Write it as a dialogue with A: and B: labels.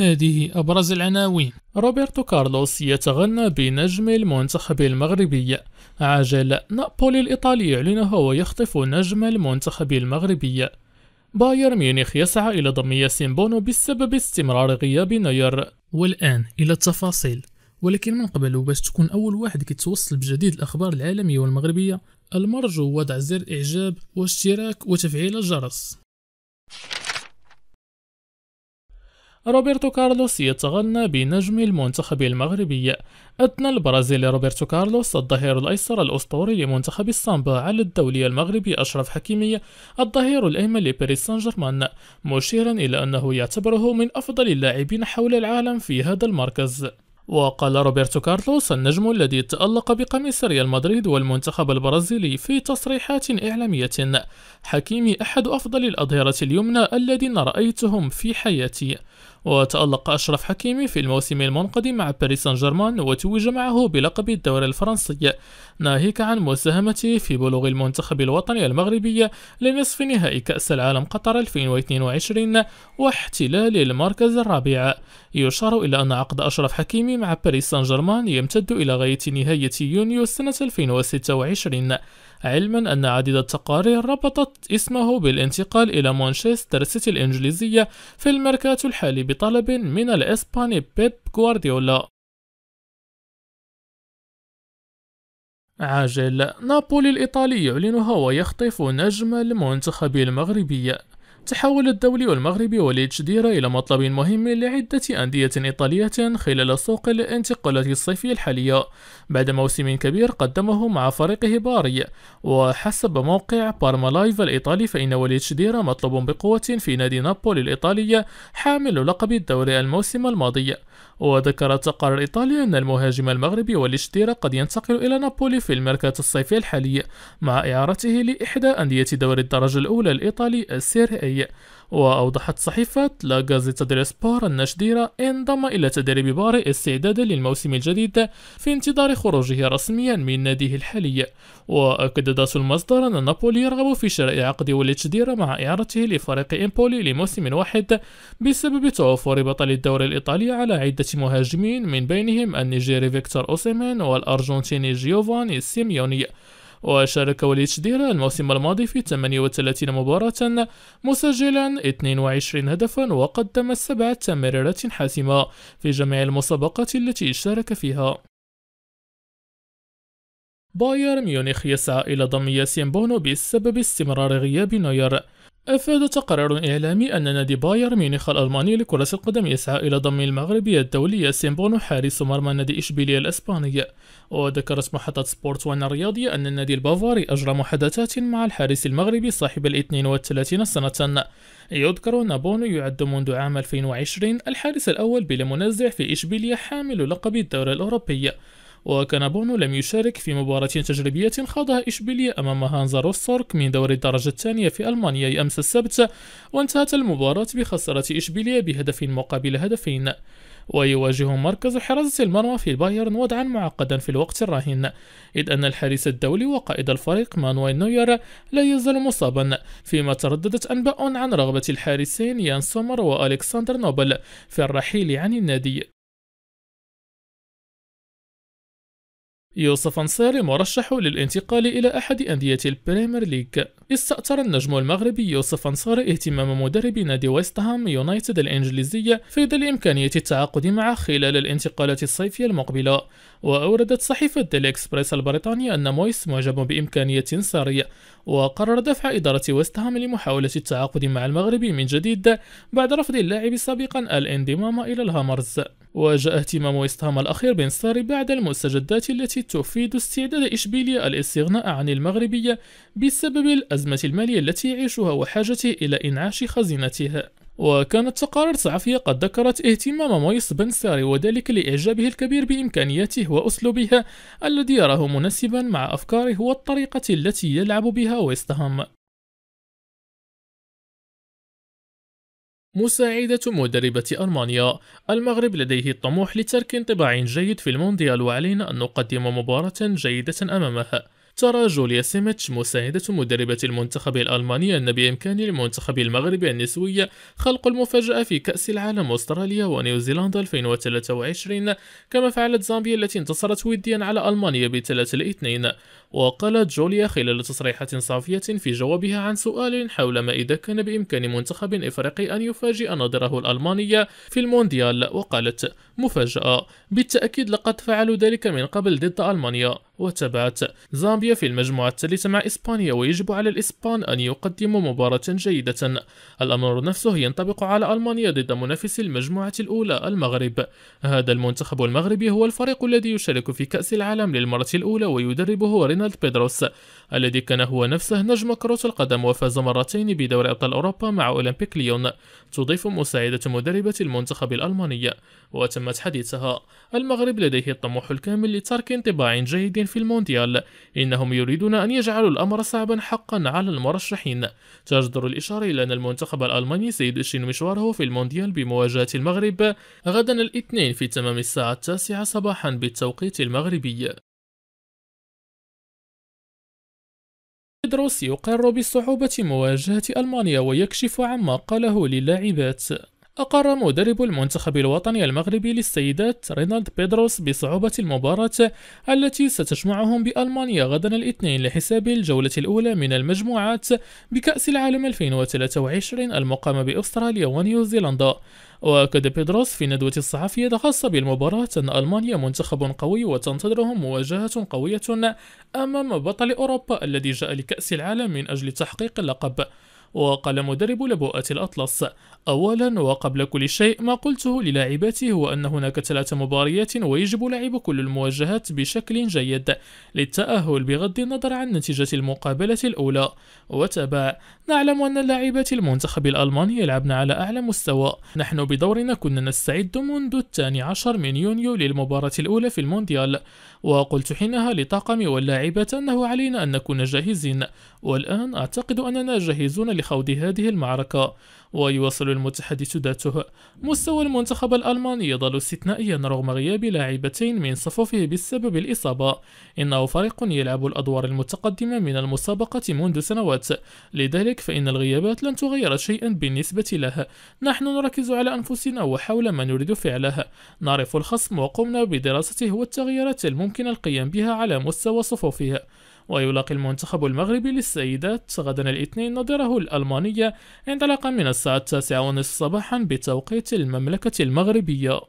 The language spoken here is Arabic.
A: هذه أبرز العناوين روبرتو كارلوس يتغنى بنجم المنتخب المغربي عجل نابولي الإيطالي يعلن هو يخطف نجم المنتخب المغربي باير ميونخ يسعى إلى ضم ياسين بونو بسبب استمرار غياب نير والآن إلى التفاصيل ولكن من قبل باش تكون أول واحد كيتوصل بجديد الأخبار العالمية والمغربية المرجو وضع زر إعجاب واشتراك وتفعيل الجرس روبرتو كارلوس يتغنى بنجم المنتخب المغربي أدنى البرازيلي روبرتو كارلوس الظهير الأيسر الأسطوري لمنتخب السامبا على الدولي المغربي أشرف حكيمي الظهير الأيمن لباريس سان جيرمان مشيرا إلى أنه يعتبره من أفضل اللاعبين حول العالم في هذا المركز وقال روبرتو كارلوس النجم الذي تألق بقميص ريال مدريد والمنتخب البرازيلي في تصريحات إعلامية حكيمي أحد أفضل الأظهرة اليمنى الذين رأيتهم في حياتي وتألق أشرف حكيمي في الموسم المنقضي مع باريس سان جيرمان وتوج معه بلقب الدوري الفرنسي ناهيك عن مساهمته في بلوغ المنتخب الوطني المغربي لنصف نهائي كأس العالم قطر 2022 واحتلال المركز الرابع يشار إلى أن عقد أشرف حكيمي مع باريس سان جيرمان يمتد إلى غاية نهاية يونيو سنة 2026 علما أن عديد التقارير ربطت اسمه بالانتقال إلى مانشستر سيتي الإنجليزية في الميركاتو الحالي بطلب من الإسباني بيب غوارديولا عاجل نابولي الإيطالي يعلنها ويخطف نجم المنتخب المغربي تحول الدولي والمغربي وليد ديرا إلى مطلب مهم لعدة أندية إيطالية خلال سوق الانتقالات الصيفي الحالية بعد موسم كبير قدمه مع فريقه باري وحسب موقع بارما لايف الإيطالي فإن وليتش ديرا مطلوب بقوة في نادي نابولي الإيطالي حامل لقب الدوري الموسم الماضي وذكر تقارير الإيطالية أن المهاجم المغربي والاشتيرا قد ينتقل إلى نابولي في المركز الصيفي الحالي مع إعارته لإحدى أندية دوري الدرجة الأولى الإيطالي السير أي وأوضحت صحيفة لا غازيتا ديل سبور أن شديرة انضم إلى تدريب باري استعدادا للموسم الجديد في انتظار خروجه رسميا من ناديه الحالي وأكد ذات المصدر أن نابولي يرغب في شراء عقد وليد مع إعارته لفريق إمبولي لموسم واحد بسبب توفر بطل الدوري الإيطالي على عدة مهاجمين من بينهم النيجيري فيكتور أوسيمين والأرجنتيني جيوفاني سيميوني وشارك وليتش ديرا الموسم الماضي في 38 مباراة مسجلا 22 هدفا وقدم سبع تمريرات حاسمة في جميع المسابقات التي شارك فيها بايرن ميونخ يسعى إلى ضم ياسين بونو بسبب استمرار غياب نوير أفاد تقرير إعلامي أن نادي بايرن ميونخ الألماني لكرة القدم يسعى إلى ضم المغربي الدولي سيمبونو حارس مرمى نادي إشبيلية الأسباني وذكرت محطة سبورت وان الرياضية أن النادي البافاري أجرى محادثات مع الحارس المغربي صاحب ال 32 سنة يذكر أن بونو يعد منذ عام 2020 الحارس الأول بلا منازع في إشبيلية حامل لقب الدوري الأوروبي وكانابونو لم يشارك في مباراة تجريبية خاضها إشبيلية أمام هانزا روستورك من دور الدرجة الثانية في ألمانيا أمس السبت وانتهت المباراة بخسارة إشبيلية بهدف مقابل هدفين ويواجه مركز حراسة المرمى في البايرن وضعا معقدا في الوقت الراهن إذ أن الحارس الدولي وقائد الفريق مانويل نوير لا يزال مصابا فيما ترددت أنباء عن رغبة الحارسين يان سومر وألكسندر نوبل في الرحيل عن النادي يوسف أنصاري مرشح للانتقال إلى أحد أندية البريمير ليج استأثر النجم المغربي يوسف أنصاري اهتمام مدرب نادي ويست هام يونايتد الإنجليزية في ظل إمكانية التعاقد معه خلال الانتقالات الصيفية المقبلة وأوردت صحيفة ديلي إكسبريس البريطانية أن مويس معجب بإمكانية سارية وقرر دفع إدارة ويست هام لمحاولة التعاقد مع المغربي من جديد بعد رفض اللاعب سابقا الانضمام إلى الهامرز وجاء اهتمام ويستهام الأخير بن ساري بعد المستجدات التي تفيد استعداد إشبيلية الاستغناء عن المغربية بسبب الأزمة المالية التي يعيشها وحاجته إلى إنعاش خزينتها وكانت تقارير صحفية قد ذكرت اهتمام مويس بن ساري وذلك لإعجابه الكبير بإمكانياته وأسلوبها الذي يراه مناسبا مع أفكاره والطريقة التي يلعب بها ويستهام مساعدة مدربة ألمانيا المغرب لديه الطموح لترك انطباع جيد في المونديال وعلينا أن نقدم مباراة جيدة أمامها ترى جوليا سيميتش مساعدة مدربة المنتخب الألماني أن بإمكان المنتخب المغربي النسوي خلق المفاجأة في كأس العالم أستراليا ونيوزيلندا 2023 كما فعلت زامبيا التي انتصرت وديا على ألمانيا بثلاثة الاثنين وقالت جوليا خلال تصريحات صافية في جوابها عن سؤال حول ما إذا كان بإمكان منتخب إفريقي أن يفاجئ نظره الألماني في المونديال وقالت مفاجأة بالتأكيد لقد فعلوا ذلك من قبل ضد ألمانيا وتبات زامبيا في المجموعة الثالثة مع إسبانيا ويجب على الإسبان أن يقدموا مباراة جيدة الأمر نفسه ينطبق على ألمانيا ضد منافس المجموعة الأولى المغرب هذا المنتخب المغربي هو الفريق الذي يشارك في كأس العالم للمرة الأولى ويدربه رينالد بيدروس الذي كان هو نفسه نجم كرة القدم وفاز مرتين بدوري أبطال أوروبا مع أولمبيك ليون تضيف مساعدة مدربة المنتخب الألماني وتمت حديثها المغرب لديه الطموح الكامل لترك انطباع جيد في المونديال إنهم يريدون أن يجعلوا الأمر صعبا حقا على المرشحين تجدر الإشارة إلى أن المنتخب الألماني سيدشن مشواره في المونديال بمواجهة المغرب غدا الاثنين في تمام الساعة التاسعة صباحا بالتوقيت المغربي تدروس يقر بصعوبة مواجهة ألمانيا ويكشف عما قاله للاعبات أقر مدرب المنتخب الوطني المغربي للسيدات رينالد بيدروس بصعوبة المباراة التي ستجمعهم بألمانيا غدا الاثنين لحساب الجولة الأولى من المجموعات بكأس العالم 2023 المقام بأستراليا ونيوزيلندا وأكد بيدروس في ندوة الصحفية الخاصة بالمباراة أن ألمانيا منتخب قوي وتنتظرهم مواجهة قوية أمام بطل أوروبا الذي جاء لكأس العالم من أجل تحقيق اللقب وقال مدرب لبؤة الأطلس أولا وقبل كل شيء ما قلته للاعباتي هو أن هناك ثلاث مباريات ويجب لعب كل المواجهات بشكل جيد للتأهل بغض النظر عن نتيجة المقابلة الأولى وتابع نعلم أن لاعبات المنتخب الألماني يلعبن على أعلى مستوى نحن بدورنا كنا نستعد منذ الثاني عشر من يونيو للمباراة الأولى في المونديال وقلت حينها لطاقمي واللاعبات أنه علينا أن نكون جاهزين والآن أعتقد أننا جاهزون لخوض هذه المعركة ويواصل المتحدث ذاته مستوى المنتخب الألماني يظل استثنائيا رغم غياب لاعبتين من صفوفه بسبب الإصابة إنه فريق يلعب الأدوار المتقدمة من المسابقة منذ سنوات لذلك فإن الغيابات لن تغير شيئا بالنسبة له نحن نركز على أنفسنا وحول ما نريد فعله نعرف الخصم وقمنا بدراسته والتغييرات الممكن القيام بها على مستوى صفوفه ويلاقي المنتخب المغربي للسيدات غدا الاثنين نظيره الألمانية انطلاقا من الساعة التاسعة ونصف صباحا بتوقيت المملكة المغربية